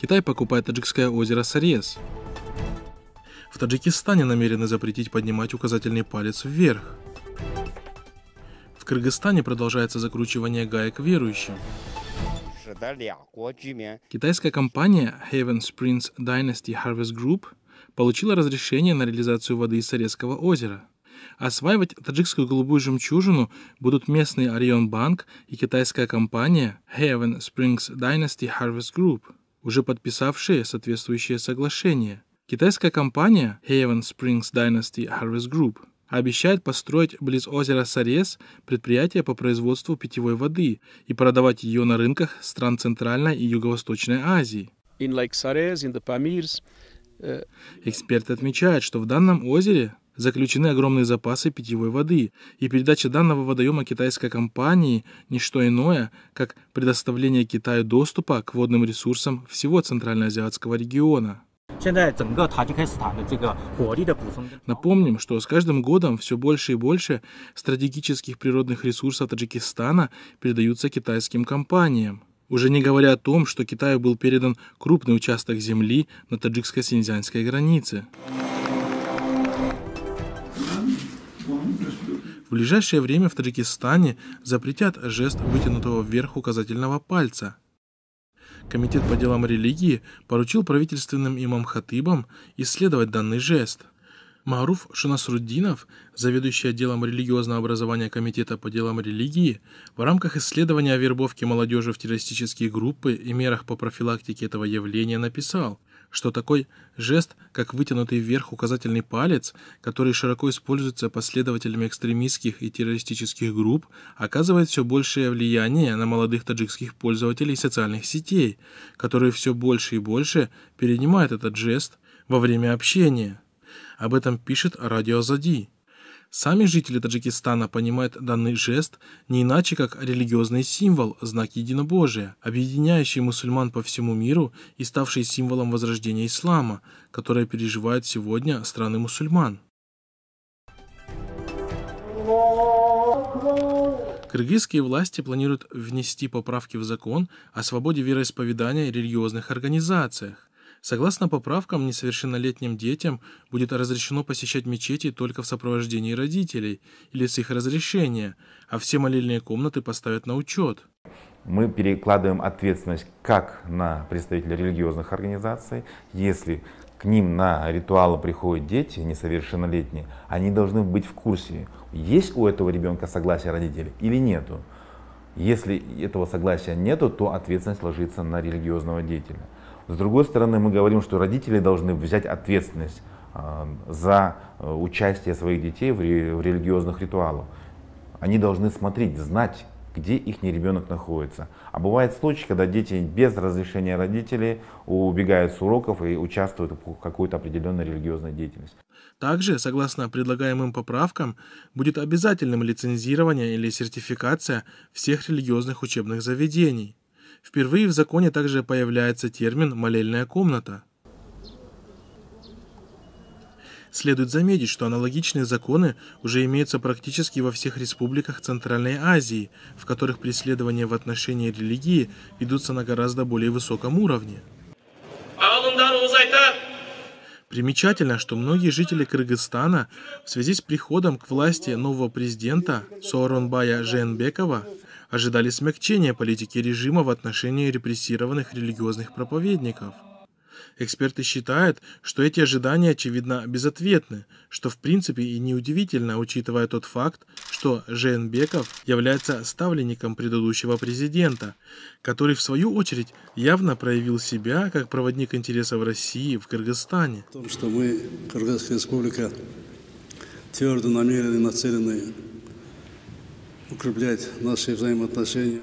Китай покупает таджикское озеро Сарьес. В Таджикистане намерены запретить поднимать указательный палец вверх. В Кыргызстане продолжается закручивание гаек верующим. Китайская компания Haven Springs Dynasty Harvest Group получила разрешение на реализацию воды из Сарецкого озера. Осваивать таджикскую голубую жемчужину будут местный Орион Банк и китайская компания Haven Springs Dynasty Harvest Group – уже подписавшие соответствующие соглашения. Китайская компания Haven Springs Dynasty Harvest Group обещает построить близ озера Сарес предприятие по производству питьевой воды и продавать ее на рынках стран Центральной и Юго-Восточной Азии. In Lake Sarez, in the Pamirs, э, Эксперты отмечают, что в данном озере заключены огромные запасы питьевой воды, и передача данного водоема китайской компании – не что иное, как предоставление Китаю доступа к водным ресурсам всего Центральноазиатского региона. Напомним, что с каждым годом все больше и больше стратегических природных ресурсов Таджикистана передаются китайским компаниям. Уже не говоря о том, что Китаю был передан крупный участок земли на таджикско-синьцзянской границе. В ближайшее время в Таджикистане запретят жест вытянутого вверх указательного пальца. Комитет по делам религии поручил правительственным имам-хатыбам исследовать данный жест. Маруф Шунасруддинов, заведующий отделом религиозного образования Комитета по делам религии, в рамках исследования о вербовке молодежи в террористические группы и мерах по профилактике этого явления написал, что такой жест, как вытянутый вверх указательный палец, который широко используется последователями экстремистских и террористических групп, оказывает все большее влияние на молодых таджикских пользователей социальных сетей, которые все больше и больше перенимают этот жест во время общения. Об этом пишет Радио Зади. Сами жители Таджикистана понимают данный жест не иначе, как религиозный символ, знак единобожия, объединяющий мусульман по всему миру и ставший символом возрождения ислама, которое переживают сегодня страны мусульман. Кыргызские власти планируют внести поправки в закон о свободе вероисповедания и религиозных организациях. Согласно поправкам, несовершеннолетним детям будет разрешено посещать мечети только в сопровождении родителей или с их разрешения, а все молельные комнаты поставят на учет. Мы перекладываем ответственность как на представителей религиозных организаций, если к ним на ритуалы приходят дети несовершеннолетние, они должны быть в курсе, есть у этого ребенка согласие родителей или нету. Если этого согласия нету, то ответственность ложится на религиозного деятеля. С другой стороны, мы говорим, что родители должны взять ответственность а, за э, участие своих детей в религиозных ритуалах. Они должны смотреть, знать, где их ребенок находится. А бывают случаи, когда дети без разрешения родителей убегают с уроков и участвуют в какой-то определенной религиозной деятельности. Также, согласно предлагаемым поправкам, будет обязательным лицензирование или сертификация всех религиозных учебных заведений. Впервые в законе также появляется термин «молельная комната». Следует заметить, что аналогичные законы уже имеются практически во всех республиках Центральной Азии, в которых преследования в отношении религии ведутся на гораздо более высоком уровне. Примечательно, что многие жители Кыргызстана в связи с приходом к власти нового президента Сооронбая Женбекова ожидали смягчения политики режима в отношении репрессированных религиозных проповедников. Эксперты считают, что эти ожидания, очевидно, безответны, что в принципе и неудивительно, учитывая тот факт, что Женбеков является ставленником предыдущего президента, который в свою очередь явно проявил себя как проводник интересов России в Кыргызстане. В том, что мы, Кыргызская республика, твердо намерены, нацелены укреплять наши взаимоотношения.